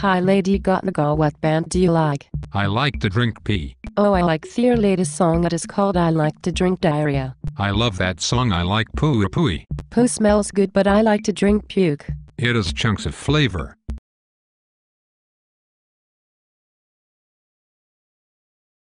Hi Lady Gaga what band do you like? I like to drink pee. Oh I like their latest song it is called I like to drink diarrhea. I love that song I like poo pooey. Poo smells good but I like to drink puke. It has chunks of flavor.